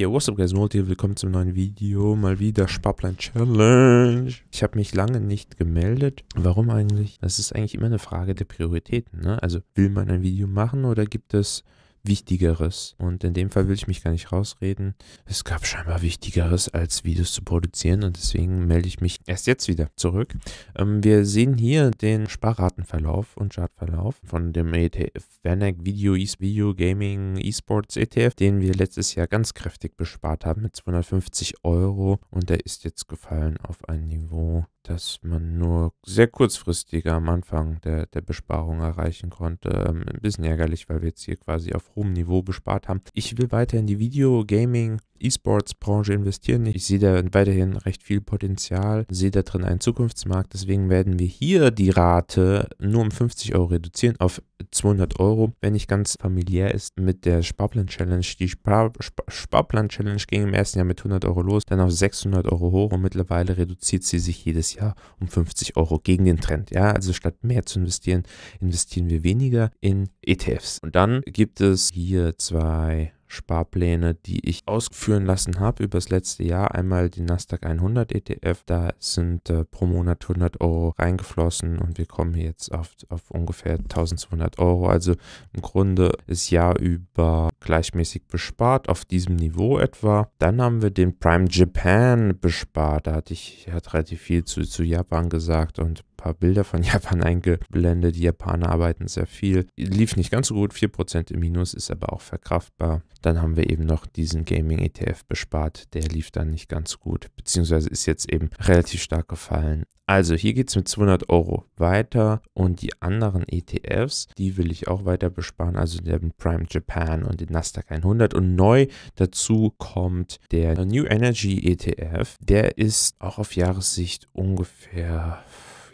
Yo, what's up guys, Multi, willkommen zum neuen Video, mal wieder Sparplan Challenge. Ich habe mich lange nicht gemeldet. Warum eigentlich? Das ist eigentlich immer eine Frage der Prioritäten, ne? Also, will man ein Video machen oder gibt es Wichtigeres. Und in dem Fall will ich mich gar nicht rausreden. Es gab scheinbar Wichtigeres, als Videos zu produzieren und deswegen melde ich mich erst jetzt wieder zurück. Ähm, wir sehen hier den Sparratenverlauf und Chartverlauf von dem ETF Vanek Video, e Video Gaming Esports ETF, den wir letztes Jahr ganz kräftig bespart haben mit 250 Euro und der ist jetzt gefallen auf ein Niveau, das man nur sehr kurzfristig am Anfang der, der Besparung erreichen konnte. Ähm, ein bisschen ärgerlich, weil wir jetzt hier quasi auf hohem Niveau bespart haben. Ich will weiterhin die Videogaming E-Sports-Branche investieren. Ich sehe da weiterhin recht viel Potenzial, sehe da drin einen Zukunftsmarkt. Deswegen werden wir hier die Rate nur um 50 Euro reduzieren auf 200 Euro. Wenn nicht ganz familiär ist mit der Sparplan-Challenge, die Spar Sparplan-Challenge ging im ersten Jahr mit 100 Euro los, dann auf 600 Euro hoch und mittlerweile reduziert sie sich jedes Jahr um 50 Euro gegen den Trend. Ja, also statt mehr zu investieren, investieren wir weniger in ETFs. Und dann gibt es hier zwei Sparpläne, die ich ausführen lassen habe über das letzte Jahr. Einmal den Nasdaq 100 ETF, da sind äh, pro Monat 100 Euro reingeflossen und wir kommen jetzt auf, auf ungefähr 1200 Euro. Also im Grunde ist Jahr über gleichmäßig bespart, auf diesem Niveau etwa. Dann haben wir den Prime Japan bespart, da hatte ich, ich relativ viel zu, zu Japan gesagt und paar Bilder von Japan eingeblendet. Die Japaner arbeiten sehr viel. Lief nicht ganz so gut, 4% im Minus, ist aber auch verkraftbar. Dann haben wir eben noch diesen Gaming-ETF bespart. Der lief dann nicht ganz gut, beziehungsweise ist jetzt eben relativ stark gefallen. Also hier geht es mit 200 Euro weiter und die anderen ETFs, die will ich auch weiter besparen, also den Prime Japan und den Nasdaq 100 und neu dazu kommt der New Energy ETF, der ist auch auf Jahressicht ungefähr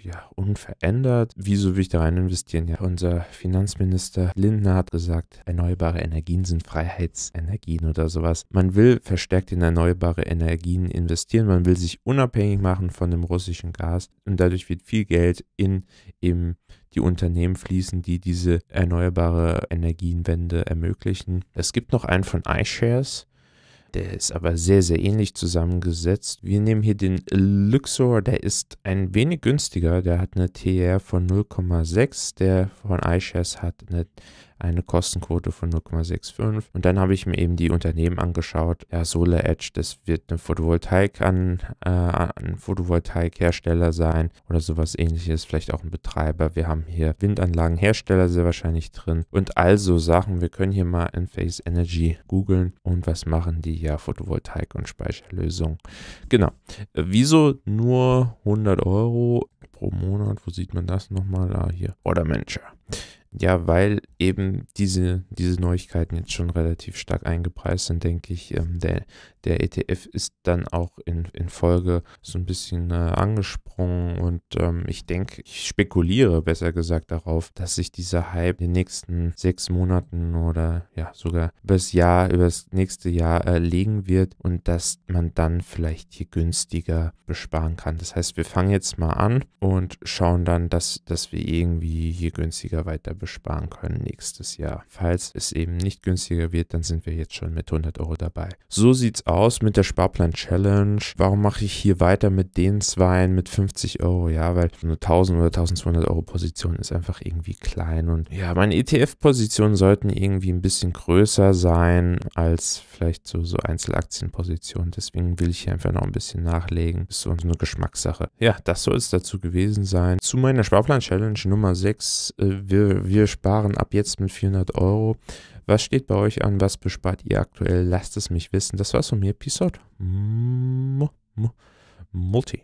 ja, unverändert. Wieso will ich da rein investieren? Ja, unser Finanzminister Lindner hat gesagt, erneuerbare Energien sind Freiheitsenergien oder sowas. Man will verstärkt in erneuerbare Energien investieren. Man will sich unabhängig machen von dem russischen Gas. Und dadurch wird viel Geld in eben die Unternehmen fließen, die diese erneuerbare Energienwende ermöglichen. Es gibt noch einen von iShares, der ist aber sehr, sehr ähnlich zusammengesetzt. Wir nehmen hier den Luxor, der ist ein wenig günstiger. Der hat eine TR von 0,6. Der von iShares hat eine, eine Kostenquote von 0,65. Und dann habe ich mir eben die Unternehmen angeschaut. Ja, Solar Edge, das wird eine Photovoltaik an, äh, ein Photovoltaikhersteller sein oder sowas ähnliches, vielleicht auch ein Betreiber. Wir haben hier Windanlagenhersteller sehr wahrscheinlich drin und also Sachen. Wir können hier mal in Face Energy googeln und was machen die ja, Photovoltaik und Speicherlösung. Genau. Äh, wieso nur 100 Euro pro Monat? Wo sieht man das nochmal? Ah, hier. Order Manager ja, weil eben diese, diese Neuigkeiten jetzt schon relativ stark eingepreist sind, denke ich, ähm, der, der ETF ist dann auch in, in Folge so ein bisschen äh, angesprungen und ähm, ich denke, ich spekuliere besser gesagt darauf, dass sich dieser Hype in den nächsten sechs Monaten oder ja, sogar übers Jahr, übers nächste Jahr äh, legen wird und dass man dann vielleicht hier günstiger besparen kann. Das heißt, wir fangen jetzt mal an und schauen dann, dass, dass wir irgendwie hier günstiger weiter besparen können nächstes Jahr. Falls es eben nicht günstiger wird, dann sind wir jetzt schon mit 100 Euro dabei. So sieht's aus mit der Sparplan Challenge. Warum mache ich hier weiter mit den zweien mit 50 Euro? Ja, weil eine 1000 oder 1200 Euro Position ist einfach irgendwie klein und ja, meine ETF-Positionen sollten irgendwie ein bisschen größer sein als vielleicht so, so Einzelaktienpositionen. Deswegen will ich hier einfach noch ein bisschen nachlegen. Ist so eine Geschmackssache. Ja, das soll es dazu gewesen sein. Zu meiner Sparplan Challenge Nummer 6. Äh, wir, wir wir sparen ab jetzt mit 400 Euro. Was steht bei euch an? Was bespart ihr aktuell? Lasst es mich wissen. Das war's von mir. Peace out. Multi.